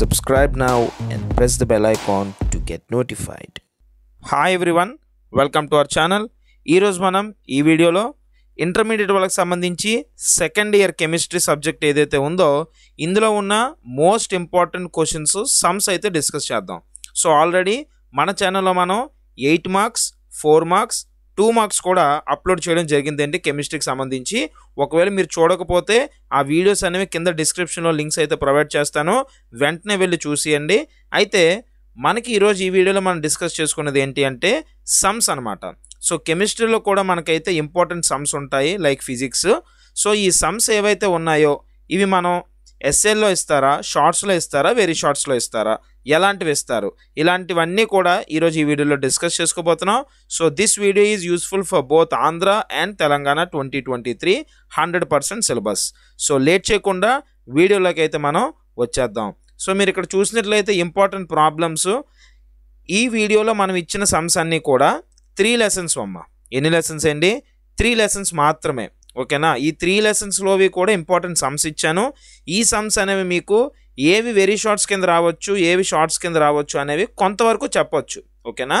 Subscribe now and press the bell icon to get notified. Hi everyone welcome to our channel ఈరోజు మనం ఈ వీడియోలో intermediate వాళ్ళకి సంబంధించి సెకండ్ ఇయర్ కెమిస్ట్రీ సబ్జెక్ట్ ఏదైతే ఉందో ఇందులో ఉన్న మోస్ట్ ఇంపార్టెంట్ క్వశ్చన్స్ సమ్స్ అయితే డిస్కస్ చేద్దాం సో ఆల్రెడీ మన ఛానల్లో మనం eight marks four marks two marks కూడా అప్లోడ్ చేయడం జరిగిందండి కెమిస్ట్రీకి సంబంధించి ఒకవేళ మీరు చూడకపోతే ఆ వీడియోస్ అనేవి కింద డిస్క్రిప్షన్లో లింక్స్ అయితే ప్రొవైడ్ చేస్తాను వెంటనే వెళ్ళి చూసియండి అయితే మనకి ఈరోజు ఈ వీడియోలో మనం డిస్కస్ చేసుకున్నది ఏంటి అంటే సమ్స్ అనమాట సో కెమిస్ట్రీలో కూడా మనకైతే ఇంపార్టెంట్ సమ్స్ ఉంటాయి లైక్ ఫిజిక్స్ సో ఈ సమ్స్ ఏవైతే ఉన్నాయో ఇవి మనం ఎస్ఎల్లో ఇస్తారా షార్ట్స్లో ఇస్తారా వెరీ షార్ట్స్లో ఇస్తారా ఎలాంటివి ఇస్తారు ఇలాంటివన్నీ కూడా ఈరోజు ఈ వీడియోలో డిస్కస్ చేసుకోబోతున్నాం so this video is useful for both Andhra and Telangana twenty twenty three hundred percent syllabus so late చేయకుండా వీడియోలోకి అయితే మనం వచ్చేద్దాం సో మీరు ఇక్కడ చూసినట్లయితే ఇంపార్టెంట్ ప్రాబ్లమ్స్ ఈ వీడియోలో మనం ఇచ్చిన సమ్స్ అన్నీ కూడా త్రీ లెసన్స్ అమ్మ ఎన్ని లెసన్స్ అండి త్రీ లెసన్స్ మాత్రమే ఓకేనా ఈ త్రీ లెసన్స్లోవి కూడా ఇంపార్టెంట్ సమ్స్ ఇచ్చాను ఈ సమ్స్ అనేవి మీకు ఏవి వెరీ షార్ట్స్ కింద రావచ్చు ఏవి షార్ట్స్ కింద రావచ్చు అనేవి కొంతవరకు చెప్పొచ్చు ఓకేనా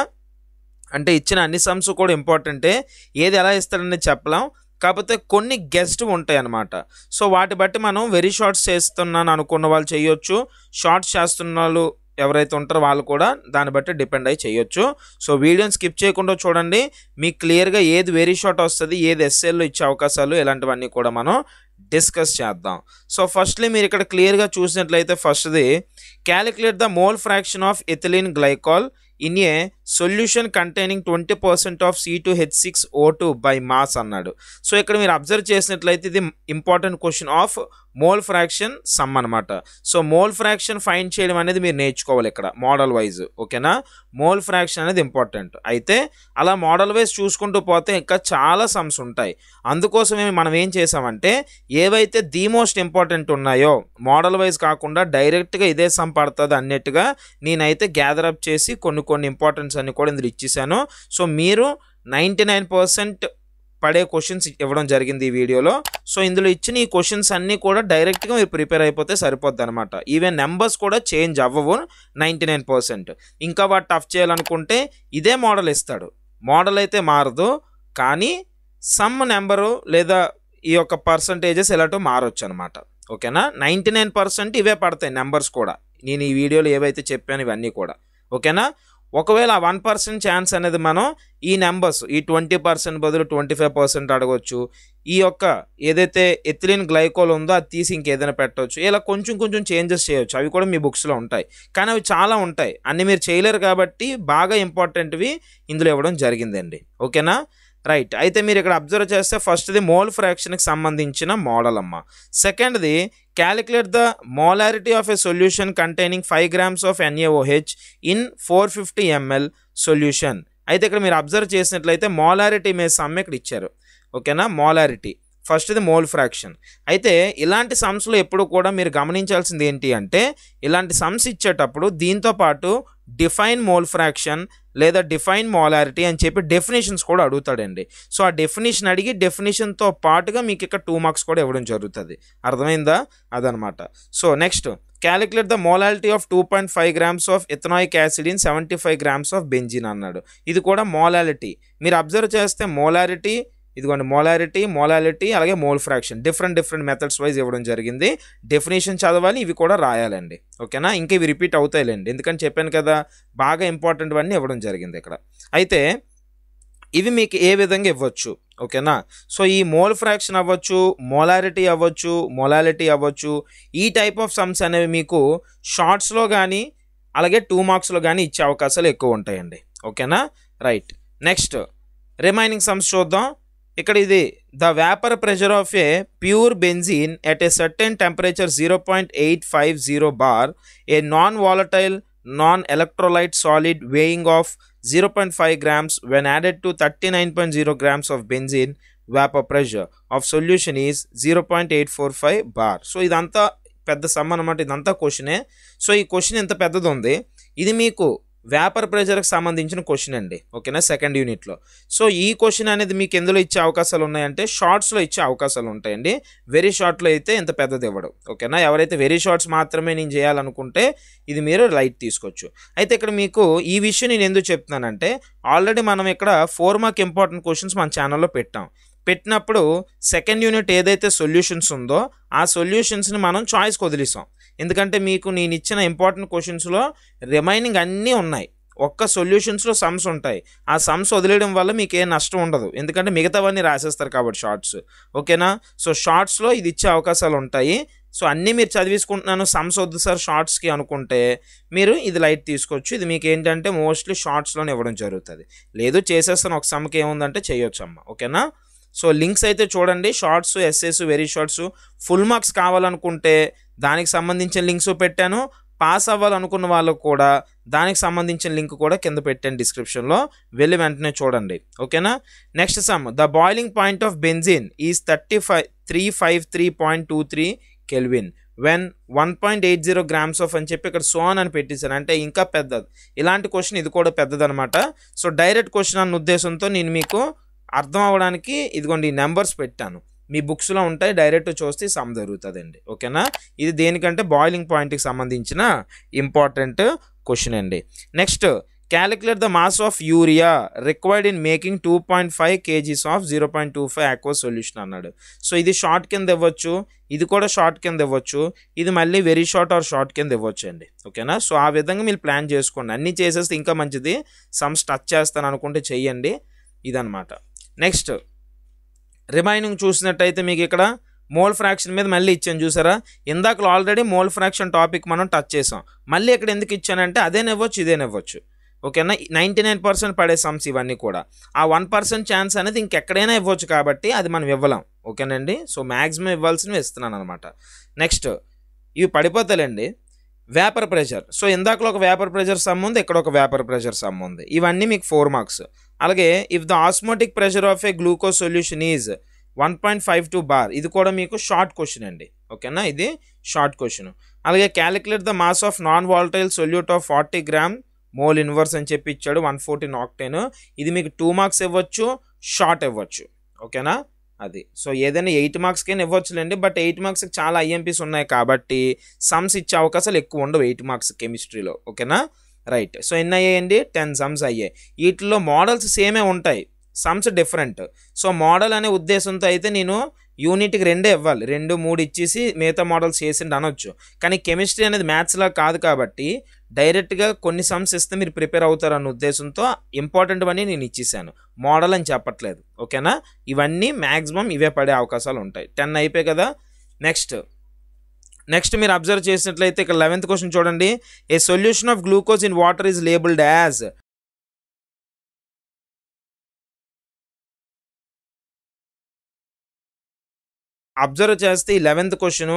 అంటే ఇచ్చిన అన్ని సమ్స్ కూడా ఇంపార్టెంటే ఏది ఎలా ఇస్తాడనేది చెప్పలేం కాకపోతే కొన్ని గెస్ట్ ఉంటాయి అన్నమాట సో వాటి బట్టి మనం వెరీ షార్ట్స్ చేస్తున్నాను అనుకున్న వాళ్ళు చేయొచ్చు షార్ట్స్ చేస్తున్న వాళ్ళు ఎవరైతే ఉంటారో వాళ్ళు కూడా దాన్ని బట్టి డిపెండ్ అయ్యి చేయొచ్చు సో వీడియోని స్కిప్ చేయకుండా చూడండి మీకు క్లియర్గా ఏది వెరీ షార్ట్ వస్తుంది ఏది ఎస్ఏల్లో ఇచ్చే అవకాశాలు ఇలాంటివన్నీ కూడా మనం డిస్కస్ చేద్దాం సో ఫస్ట్లీ మీరు ఇక్కడ క్లియర్గా చూసినట్లయితే ఫస్ట్ది calculate the mole fraction of ethylene glycol in a solution containing twenty percent of C two H six O two by mass అన్నాడు సో ఇక్కడ మీరు అబ్జర్వ్ చేసినట్లయితే ఇది important question of mole fraction sum అనమాట సో మోల్ ఫ్రాక్షన్ ఫైండ్ చేయడం అనేది మీరు నేర్చుకోవాలి ఇక్కడ మోడల్ వైజ్ ఓకేనా మోల్ ఫ్రాక్షన్ అనేది ఇంపార్టెంట్ అయితే అలా మోడల్ వైజ్ చూసుకుంటూ పోతే ఇంకా చాలా సమ్స్ ఉంటాయి అందుకోసమే మనం ఏం చేసామంటే ఏవైతే ది మోస్ట్ ఇంపార్టెంట్ ఉన్నాయో మోడల్ వైజ్ కాకుండా డైరెక్ట్గా ఇదే సమ్ పడుతుంది అన్నట్టుగా నేనైతే గ్యాదర్ అప్ చేసి కొన్ని కొన్ని ఇంపార్టెంట్స్ అన్ని కూడా ఇందులో ఇచ్చేసాను సో మీరు నైంటీ నైన్ పర్సెంట్ పడే క్వశ్చన్స్ ఇవ్వడం జరిగింది ఈ వీడియోలో సో ఇందులో ఇచ్చిన ఈ క్వశ్చన్స్ అన్నీ కూడా డైరెక్ట్గా మీరు ప్రిపేర్ అయిపోతే సరిపోద్ది అనమాట ఈవెన్ నెంబర్స్ కూడా చేంజ్ అవ్వవు నైంటీ నైన్ పర్సెంట్ ఇంకా వాటి టఫ్ చేయాలనుకుంటే ఇదే మోడల్ ఇస్తాడు మోడల్ అయితే మారదు కానీ సమ్ నెంబరు లేదా ఈ యొక్క పర్సంటేజెస్ ఎలాటో మారొచ్చు అనమాట ఓకేనా నైంటీ నైన్ పర్సెంట్ ఇవే పడతాయి నెంబర్స్ కూడా నేను ఈ వీడియోలో ఏవైతే చెప్పాను ఇవన్నీ కూడా ఓకేనా ఒకవేళ వన్ పర్సెంట్ ఛాన్స్ అనేది మనం ఈ నెంబర్స్ ఈ ట్వంటీ పర్సెంట్ బదులు ట్వంటీ ఫైవ్ పర్సెంట్ అడగవచ్చు ఈ యొక్క ఏదైతే ఎథిలిన్ గ్లైకోల్ ఉందో అది తీసి ఇంకేదైనా పెట్టవచ్చు ఇలా కొంచెం కొంచెం చేంజెస్ చేయవచ్చు అవి కూడా మీ బుక్స్లో ఉంటాయి కానీ అవి చాలా ఉంటాయి అన్ని మీరు చేయలేరు కాబట్టి బాగా ఇంపార్టెంట్వి ఇందులో ఇవ్వడం జరిగిందండి ఓకేనా రైట్ అయితే మీరు ఇక్కడ అబ్జర్వ్ చేస్తే ఫస్ట్ది మోల్ ఫ్రాక్షన్కి సంబంధించిన మోడల్ అమ్మ సెకండ్ది calculate the molarity of a solution containing five grams of NaOH in four fifty ml solution అయితే ఇక్కడ మీరు అబ్జర్వ్ చేసినట్లయితే మోలారిటీ మీద సమ్ ఇక్కడ ఇచ్చారు ఓకేనా మోలారిటీ ఫస్ట్ది మోల్ ఫ్రాక్షన్ అయితే ఇలాంటి సమ్స్లో ఎప్పుడు కూడా మీరు గమనించాల్సింది ఏంటి అంటే ఇలాంటి సమ్స్ ఇచ్చేటప్పుడు దీంతో పాటు డిఫైన్ మోల్ ఫ్రాక్షన్ లేదా డిఫైన్ మోలారిటీ అని చెప్పి డెఫినేషన్స్ కూడా అడుగుతాడండి సో ఆ డెఫినేషన్ అడిగి డెఫినేషన్తో పాటుగా మీకు ఇక్కడ టూ మార్క్స్ కూడా ఇవ్వడం జరుగుతుంది అర్థమైందా అదనమాట so next calculate the molality of two point five grams of ethanoic acid in seventy five grams of benzene అన్నాడు ఇది కూడా మోలారిటీ మీరు అబ్జర్వ్ చేస్తే మోలారిటీ ఇదిగోండి మోలారిటీ మోలాలిటీ అలాగే mole fraction different different methods wise ఇవ్వడం జరిగింది డెఫినేషన్ చదవాలి ఇవి కూడా రాయాలండి ఓకేనా ఇంకా ఇవి రిపీట్ అవుతాయిలేండి ఎందుకని చెప్పాను కదా బాగా ఇంపార్టెంట్ అన్నీ ఇవ్వడం జరిగింది ఇక్కడ అయితే ఇవి మీకు ఏ విధంగా ఇవ్వచ్చు ఓకేనా సో ఈ మోల్ ఫ్రాక్షన్ అవ్వచ్చు మోలారిటీ అవ్వచ్చు మొలాలిటీ అవ్వచ్చు ఈ టైప్ ఆఫ్ సమ్స్ అనేవి మీకు షార్ట్స్లో కానీ అలాగే టూ మార్క్స్లో కానీ ఇచ్చే అవకాశాలు ఎక్కువ ఉంటాయండి ఓకేనా రైట్ నెక్స్ట్ రిమైనింగ్ సమ్స్ చూద్దాం ఇక్కడ ఇది the vapour pressure of a pure benzene at a certain temperature zero point eight five zero bar a non volatile non electrolyte solid weighing of zero point five grams when added to thirty nine point zero grams of benzene vapour pressure of solution is zero point eight four five bar so ఇదంతా పెద్ద some అనమాట ఇదంతా క్వశ్చనే so ఈ question ఎంత పెద్దది ఉంది ఇది మీకు వేపర్ ప్రెషర్కి సంబంధించిన క్వశ్చన్ అండి ఓకేనా సెకండ్ యూనిట్లో సో ఈ క్వశ్చన్ అనేది మీకు ఎందులో ఇచ్చే అవకాశాలు ఉన్నాయంటే షార్ట్స్లో ఇచ్చే అవకాశాలు ఉంటాయండి వెరీ షార్ట్లో అయితే ఇంత పెద్దది ఇవ్వడం ఓకేనా ఎవరైతే వెరీ షార్ట్స్ మాత్రమే నేను చేయాలనుకుంటే ఇది మీరు లైట్ తీసుకోవచ్చు అయితే ఇక్కడ మీకు ఈ విషయం నేను ఎందుకు చెప్తున్నానంటే ఆల్రెడీ మనం ఇక్కడ ఫోర్ మార్క్ ఇంపార్టెంట్ క్వశ్చన్స్ మన ఛానల్లో పెట్టాం పెట్టినప్పుడు సెకండ్ యూనిట్ ఏదైతే సొల్యూషన్స్ ఉందో ఆ సొల్యూషన్స్ని మనం చాయిస్కి వదిలేసాం ఎందుకంటే మీకు నేను ఇచ్చిన ఇంపార్టెంట్ క్వశ్చన్స్లో రిమైనింగ్ అన్నీ ఉన్నాయి ఒక్క సొల్యూషన్స్లో సమ్స్ ఉంటాయి ఆ సమ్స్ వదిలేయడం వల్ల మీకు ఏ నష్టం ఉండదు ఎందుకంటే మిగతావన్నీ రాసేస్తారు కాబట్టి షార్ట్స్ ఓకేనా సో షార్ట్స్లో ఇది ఇచ్చే అవకాశాలు ఉంటాయి సో అన్నీ మీరు చదివేసుకుంటున్నాను సమ్స్ వద్దు సార్ షార్ట్స్కి అనుకుంటే మీరు ఇది లైట్ తీసుకోవచ్చు ఇది మీకు ఏంటంటే మోస్ట్లీ షార్ట్స్లోనే ఇవ్వడం జరుగుతుంది లేదు చేసేస్తాను ఒక సమ్కి ఏముందంటే చేయొచ్చు ఓకేనా సో లింక్స్ అయితే చూడండి shorts SS very shorts full marks కావాలనుకుంటే దానికి సంబంధించిన లింక్స్ పెట్టాను పాస్ అవ్వాలనుకున్న వాళ్ళకు కూడా దానికి సంబంధించిన లింక్ కూడా కింద పెట్టాను డిస్క్రిప్షన్లో వెళ్ళి వెంటనే చూడండి ఓకేనా next sum the boiling point of benzene is thirty five three five three point two three kelvin when one point eight zero grams of అని చెప్పి ఇక్కడ సోన్ అని పెట్టేశాను అంటే ఇంకా పెద్దది ఇలాంటి క్వశ్చన్ ఇది కూడా పెద్దదనమాట సో డైరెక్ట్ క్వశ్చన్ అన్న ఉద్దేశంతో నేను మీకు అర్థం అవ్వడానికి ఇదిగోండి ఈ నెంబర్స్ పెట్టాను మీ బుక్స్లో ఉంటాయి డైరెక్ట్ చూస్తే సమ్ జరుగుతుందండి ఓకేనా ఇది దేనికంటే బాయిలింగ్ పాయింట్కి సంబంధించిన ఇంపార్టెంట్ క్వశ్చన్ అండి next calculate the mass of urea required in making two point five kgs of zero point two five aqua solution అన్నాడు సో ఇది షార్ట్ కింద ఇవ్వచ్చు ఇది కూడా షార్ట్ కింద ఇవ్వచ్చు ఇది మళ్ళీ వెరీ షార్ట్ ఆర్ షార్ట్ కింద ఇవ్వచ్చు అండి ఓకేనా సో ఆ విధంగా మీరు ప్లాన్ చేసుకోండి అన్నీ చేసేస్తే ఇంకా మంచిది సమ్స్ టచ్ చేస్తాను అనుకుంటే చెయ్యండి ఇదనమాట నెక్స్ట్ రిమైనింగ్ చూసినట్టయితే మీకు ఇక్కడ మోల్ ఫ్రాక్షన్ మీద మళ్ళీ ఇచ్చాను చూసారా ఇందాకలో ఆల్రెడీ మోల్ ఫ్రాక్షన్ టాపిక్ మనం టచ్ చేసాం మళ్ళీ ఇక్కడ ఎందుకు ఇచ్చానంటే అదేనివ్వచ్చు ఇదేనివ్వచ్చు ఓకేనా నైంటీ నైన్ పర్సెంట్ పడే సమ్స్ ఇవన్నీ కూడా ఆ వన్ పర్సెంట్ ఛాన్స్ అనేది ఇంకెక్కడైనా ఇవ్వచ్చు కాబట్టి అది మనం ఇవ్వలేం ఓకేనండి సో మ్యాక్సిమం ఇవ్వాల్సినవి ఇస్తున్నాను అనమాట నెక్స్ట్ ఇవి పడిపోతాయండి వేపర్ ప్రెషర్ సో ఇందాకలో ఒక వేపర్ ప్రెషర్ సమ్ ఉంది ఇక్కడ ఒక వేపర్ ప్రెషర్ సమ్ ఉంది ఇవన్నీ మీకు ఫోర్ మార్క్స్ అలాగే if the osmotic pressure of a glucose solution is one point five two bar ఇది కూడా మీకు షార్ట్ క్వశ్చన్ అండి ఓకేనా ఇది షార్ట్ క్వశ్చన్ అలాగే calculate the mass of non volatile solute of forty gram mole inverse అని చెప్పి ఇచ్చాడు వన్ ఫోర్టీన్ ఆక్టేన్ ఇది మీకు టూ మార్క్స్ ఇవ్వచ్చు షార్ట్ ఇవ్వచ్చు ఓకేనా అది సో ఏదైనా ఎయిట్ మార్క్స్కైనా ఇవ్వచ్చులేండి బట్ ఎయిట్ మార్క్స్కి చాలా ఐఎంపీస్ ఉన్నాయి కాబట్టి సమ్స్ ఇచ్చే అవకాశాలు ఎక్కువ ఉండవు ఎయిట్ మార్క్స్ కెమిస్ట్రీలో ఓకేనా రైట్ సో ఎన్ని అయ్యాయండి టెన్ సమ్స్ అయ్యాయి వీటిలో మోడల్స్ సేమే ఉంటాయి సమ్స్ డిఫరెంట్ సో మోడల్ అనే ఉద్దేశంతో అయితే నేను యూనిట్కి రెండే ఇవ్వాలి రెండు మూడు ఇచ్చేసి మిగతా మోడల్స్ చేసిండు అనొచ్చు కానీ కెమిస్ట్రీ అనేది మ్యాథ్స్లో కాదు కాబట్టి డైరెక్ట్గా కొన్ని సమ్స్ ఇస్తే మీరు ప్రిపేర్ అవుతారన్న ఉద్దేశంతో ఇంపార్టెంట్ అని నేను ఇచ్చేసాను మోడల్ అని చెప్పట్లేదు ఓకేనా ఇవన్నీ మ్యాక్సిమం ఇవే పడే అవకాశాలు ఉంటాయి టెన్ అయిపోయి కదా నెక్స్ట్ నెక్స్ట్ మీరు అబ్జర్వ్ చేసినట్లయితే ఇక్కడ లెవెన్త్ క్వశ్చన్ చూడండి a solution of glucose in water is labelled as observe చేస్తే ఈ లెవెన్త్ క్వశ్చను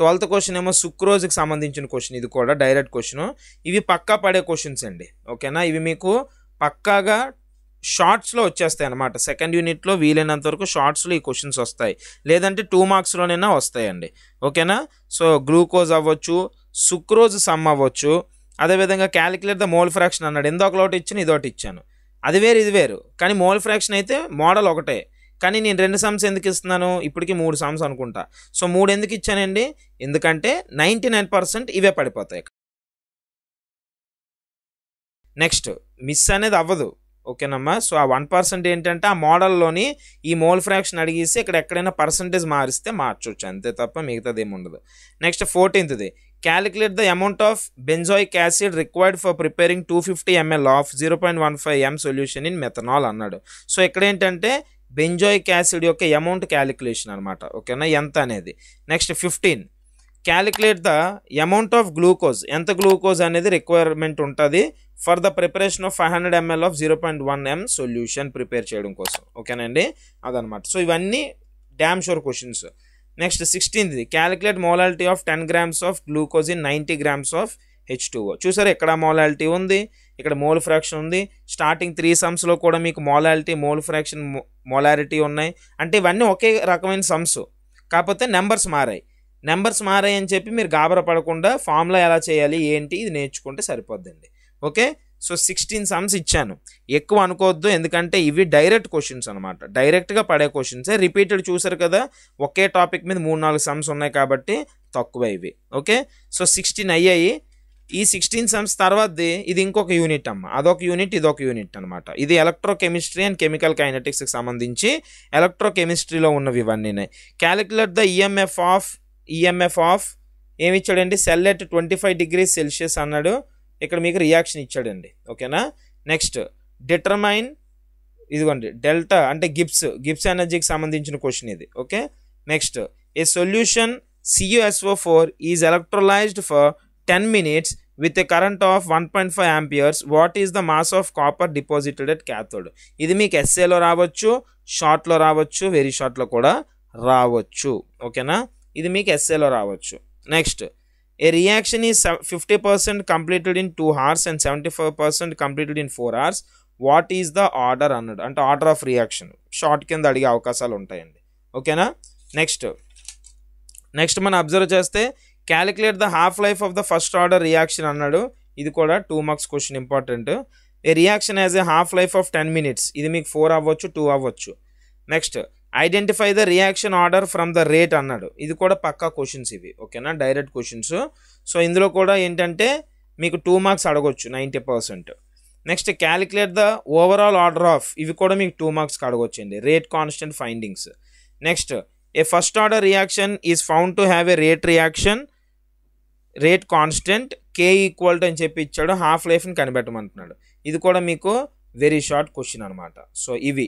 ట్వెల్త్ క్వశ్చన్ ఏమో సుక్రోజ్కి సంబంధించిన క్వశ్చన్ ఇది కూడా డైరెక్ట్ క్వశ్చన్ ఇవి పక్కా పడే క్వశ్చన్స్ అండి ఓకేనా ఇవి మీకు పక్కాగా షార్ట్స్లో వచ్చేస్తాయి అనమాట సెకండ్ యూనిట్లో వీలైనంత వరకు షార్ట్స్లో ఈ క్వశ్చన్స్ వస్తాయి లేదంటే టూ మార్క్స్లోనైనా వస్తాయండి ఓకేనా సో గ్లూకోజ్ అవ్వచ్చు సుక్రోజ్ సమ్ అవ్వచ్చు అదేవిధంగా క్యాలిక్యులేట్ ద మోల్ ఫ్రాక్షన్ అన్నాడు ఎందో ఒకటి ఇచ్చాను ఇదొకటి ఇచ్చాను అది వేరు ఇది వేరు కానీ మోల్ ఫ్రాక్షన్ అయితే మోడల్ ఒకటే కానీ నేను రెండు సమ్స్ ఎందుకు ఇస్తున్నాను ఇప్పటికీ మూడు సమ్స్ అనుకుంటా సో మూడు ఎందుకు ఇచ్చానండి ఎందుకంటే నైంటీ నైన్ పర్సెంట్ ఇవే పడిపోతాయి నెక్స్ట్ మిస్ అనేది అవ్వదు ఓకేనమ్మా సో ఆ వన్ పర్సెంట్ ఏంటంటే ఆ మోడల్లోని ఈ మోల్ ఫ్రాక్షన్ అడిగేసి ఇక్కడ ఎక్కడైనా పర్సంటేజ్ మారిస్తే మార్చవచ్చు అంతే తప్ప మిగతాది ఏమి ఉండదు నెక్స్ట్ ఫోర్టీన్త్ది calculate the amount of benzoic acid required for preparing two fifty ml of zero point one five M solution in methanol అన్నాడు సో ఇక్కడ ఏంటంటే బెంజోయిక్ యాసిడ్ యొక్క అమౌంట్ క్యాలిక్యులేషన్ అనమాట ఓకేనా ఎంత అనేది next fifteen calculate the amount of glucose ఎంత glucose అనేది రిక్వైర్మెంట్ ఉంటుంది for the preparation of five hundred ml of zero point one M solution prepare చేయడం కోసం ఓకేనండి అదనమాట సో ఇవన్నీ damn sure questions next sixteenth calculate molality of ten grams of glucose in ninety grams of H two O చూసారా ఎక్కడ molality ఉంది ఇక్కడ mole fraction ఉంది స్టార్టింగ్ త్రీ సమ్స్లో కూడా మీకు మోలాలిటీ మోల్ ఫ్రాక్షన్ మోలారిటీ ఉన్నాయి అంటే ఇవన్నీ ఒకే రకమైన సమ్స్ కాకపోతే నెంబర్స్ మారాయి నెంబర్స్ మారాయి అని చెప్పి మీరు గాబర పడకుండా ఫామ్లో ఎలా చేయాలి ఏంటి ఇది నేర్చుకుంటే సరిపోద్దండి ఓకే సో సిక్స్టీన్ సమ్స్ ఇచ్చాను ఎక్కువ అనుకోవద్దు ఎందుకంటే ఇవి డైరెక్ట్ క్వశ్చన్స్ అనమాట డైరెక్ట్గా పడే క్వశ్చన్స్ రిపీటెడ్ చూసారు కదా ఒకే టాపిక్ మీద మూడు నాలుగు సమ్స్ ఉన్నాయి కాబట్టి తక్కువ ఇవి ఓకే సో సిక్స్టీన్ అయ్యాయి ఈ సిక్స్టీన్ సమ్స్ తర్వాతది ఇది ఇంకొక యూనిట్ అమ్మ అదొక యూనిట్ ఇదొక యూనిట్ అనమాట ఇది ఎలక్ట్రోకెమిస్ట్రీ అండ్ కెమికల్ కైనటిక్స్కి సంబంధించి ఎలక్ట్రోకెమిస్ట్రీలో ఉన్నవి ఇవన్నీ calculate the EMF of EMF of ఏమి ఇచ్చాడండి cell at twenty five degree celsius అన్నాడు ఇక్కడ మీకు రియాక్షన్ ఇచ్చాడండి ఓకేనా నెక్స్ట్ డిటర్మైన్ ఇదిగోండి డెల్టా అంటే గిప్స్ గిప్స్ ఎనర్జీకి సంబంధించిన క్వశ్చన్ ఇది okay next a solution CuSO four is electrolysed for ten minutes with a current of one point five amperes what is the mass of copper deposited at cathode ఇది మీకు ఎస్ఏలో రావచ్చు షార్ట్లో రావచ్చు very షార్ట్లో కూడా రావచ్చు ఓకేనా ఇది మీకు ఎస్ఏలో రావచ్చు next a reaction is fifty percent completed in two hours and seventy five percent completed in four hours what is the order అన్నాడు అంటే ఆర్డర్ ఆఫ్ రియాక్షన్ షార్ట్ కింద అడిగే అవకాశాలు ఉంటాయండి ఓకేనా నెక్స్ట్ నెక్స్ట్ మనం అబ్జర్వ్ చేస్తే calculate the half life of the first order reaction అన్నాడు ఇది కూడా two marks question important a reaction has a half life of ten minutes ఇది మీకు ఫోర్ అవ్వచ్చు టూ అవ్వచ్చు next identify the reaction order from the rate అన్నాడు ఇది కూడా పక్కా క్వశ్చన్స్ ఇవి ఓకేనా డైరెక్ట్ క్వశ్చన్స్ సో ఇందులో కూడా ఏంటంటే మీకు టూ మార్క్స్ అడగొచ్చు ninety percent next calculate the overall order of ఇవి కూడా మీకు టూ మార్క్స్కి అండి rate constant findings next a first order reaction is found to have a rate reaction rate constant K equal to అని చెప్పి ఇచ్చాడు half లైఫ్ని కనిపెట్టమంటున్నాడు ఇది కూడా మీకు వెరీ షార్ట్ క్వశ్చన్ అనమాట సో ఇవి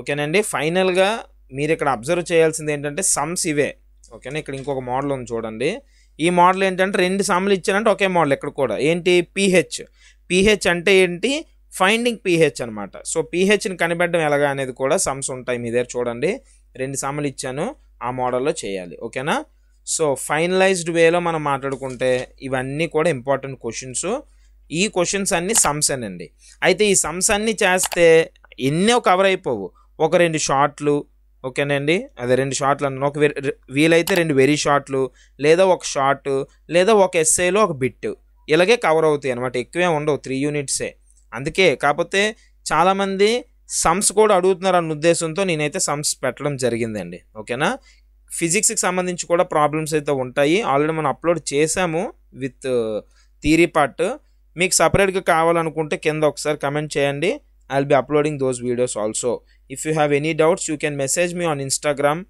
ఓకేనండి ఫైనల్గా మీరు ఇక్కడ అబ్జర్వ్ చేయాల్సింది ఏంటంటే సమ్స్ ఇవే ఓకేనా ఇక్కడ ఇంకొక మోడల్ ఉంది చూడండి ఈ మోడల్ ఏంటంటే రెండు సమ్లు ఇచ్చారంటే ఒకే మోడల్ ఇక్కడ కూడా ఏంటి పీహెచ్ పీహెచ్ అంటే ఏంటి ఫైండింగ్ పీహెచ్ అనమాట సో పీహెచ్ని కనిపెట్టడం ఎలాగా అనేది కూడా సమ్స్ ఉంటాయి మీ దగ్గర చూడండి రెండు సమ్లు ఇచ్చాను ఆ మోడల్లో చేయాలి ఓకేనా సో ఫైనలైజ్డ్ వేలో మనం మాట్లాడుకుంటే ఇవన్నీ కూడా ఇంపార్టెంట్ క్వశ్చన్స్ ఈ క్వశ్చన్స్ అన్నీ అండి అయితే ఈ సమ్స్ అన్నీ చేస్తే ఎన్నో కవర్ అయిపోవు ఒక రెండు షార్ట్లు ఓకేనండి అదే రెండు షార్ట్లు అన్న ఒక వీలైతే రెండు వెరీ షార్ట్లు లేదా ఒక షార్ట్ లేదా ఒక ఎస్ఏలో ఒక బిట్ ఇలాగే కవర్ అవుతాయి అనమాట ఎక్కువే ఉండవు త్రీ యూనిట్సే అందుకే కాకపోతే చాలామంది సమ్స్ కూడా అడుగుతున్నారు అన్న ఉద్దేశంతో నేనైతే సమ్స్ పెట్టడం జరిగిందండి ఓకేనా ఫిజిక్స్కి సంబంధించి కూడా ప్రాబ్లమ్స్ అయితే ఉంటాయి ఆల్రెడీ మనం అప్లోడ్ చేసాము విత్ uh, థీరీ పార్ట్ మీకు సపరేట్గా కావాలనుకుంటే కింద ఒకసారి కమెంట్ చేయండి I will be uploading those videos also if you have any doubts you can message me on Instagram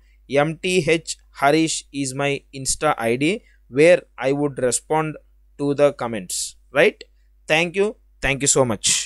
MTH Harish is my insta ID where I would respond to the comments right thank you thank you so much